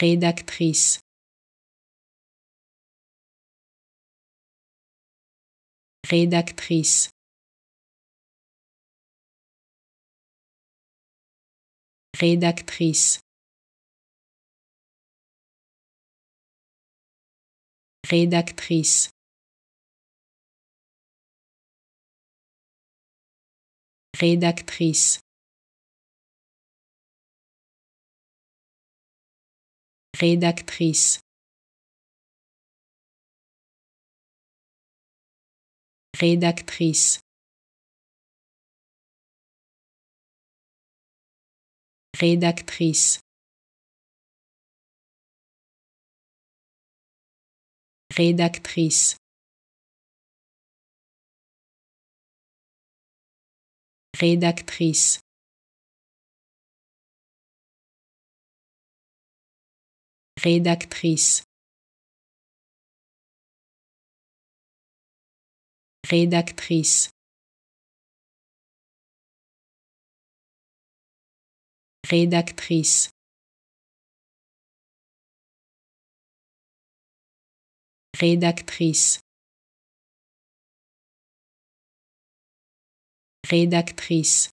rédactrice, rédactrice, rédactrice, rédactrice. rédactrice rédactrice, rédactrice, rédactrice, rédactrice. Rédactrice. rédactrice rédactrice rédactrice rédactrice rédactrice